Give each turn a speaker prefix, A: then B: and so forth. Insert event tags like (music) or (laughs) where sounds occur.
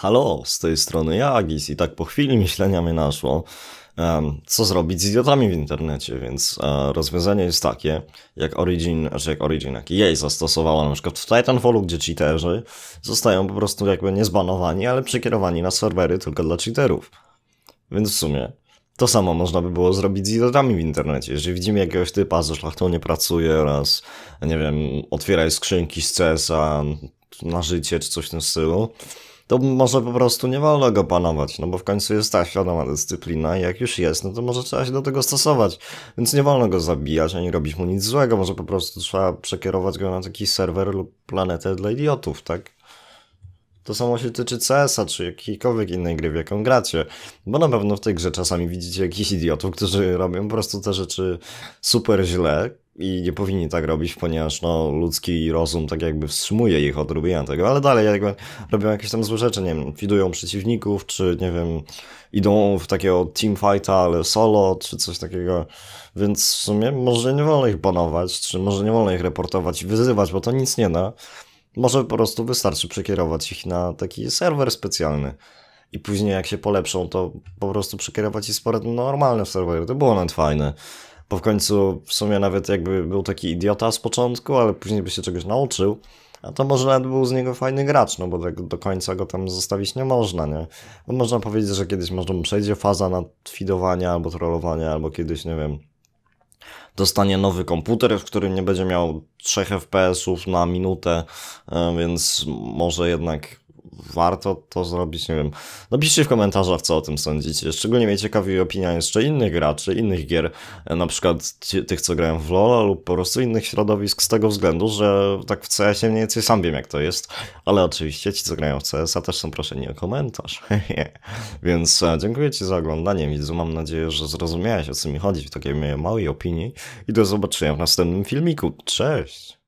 A: Halo, z tej strony Jagis i tak po chwili myślenia mnie naszło, co zrobić z idiotami w internecie, więc e, rozwiązanie jest takie, jak Origin, że znaczy jak Origin, jak jej zastosowała na przykład w Titanfallu, gdzie cheaterzy zostają po prostu jakby nie zbanowani, ale przekierowani na serwery tylko dla cheaterów. Więc w sumie to samo można by było zrobić z idiotami w internecie. Jeżeli widzimy jakiegoś typa, ze szlachtą nie pracuje oraz, nie wiem, otwieraj skrzynki z CS-a na życie czy coś w tym stylu, to może po prostu nie wolno go panować, no bo w końcu jest ta świadoma dyscyplina i jak już jest, no to może trzeba się do tego stosować, więc nie wolno go zabijać ani robić mu nic złego, może po prostu trzeba przekierować go na taki serwer lub planetę dla idiotów, tak? To samo się tyczy CS-a, czy jakiejkolwiek innej gry, w jaką gracie. Bo na pewno w tej grze czasami widzicie jakichś idiotów, którzy robią po prostu te rzeczy super źle, i nie powinni tak robić, ponieważ no, ludzki rozum tak jakby wstrzymuje ich od robienia tego, ale dalej jakby robią jakieś tam złe rzeczy, nie wiem, widują przeciwników, czy nie wiem, idą w takiego teamfighta, ale solo, czy coś takiego, więc w sumie może nie wolno ich banować, czy może nie wolno ich reportować i wyzywać, bo to nic nie da. Może po prostu wystarczy przekierować ich na taki serwer specjalny i później jak się polepszą, to po prostu przekierować ich z powrotem normalne w serwery. To było nawet fajne bo w końcu w sumie nawet jakby był taki idiota z początku, ale później by się czegoś nauczył, a to może nawet był z niego fajny gracz, no bo tak do końca go tam zostawić nie można, nie? Bo no można powiedzieć, że kiedyś może mu przejdzie faza nadfidowania albo trollowania, albo kiedyś, nie wiem, dostanie nowy komputer, w którym nie będzie miał 3 FPS-ów na minutę, e, więc może jednak warto to zrobić, nie wiem. Napiszcie w komentarzach, co o tym sądzicie. Szczególnie mnie ciekawi opinia jeszcze innych graczy, innych gier, e, na przykład tych, co grają w LoL lub po prostu innych środowisk z tego względu, że tak w CS-ie mniej więcej sam wiem, jak to jest, ale oczywiście ci, co grają w CS-a też są proszeni o komentarz. (laughs) Więc e, dziękuję ci za oglądanie, widzu. Mam nadzieję, że zrozumiałeś, o co mi chodzi w takiej małej opinii i do zobaczenia w następnym filmiku. Cześć!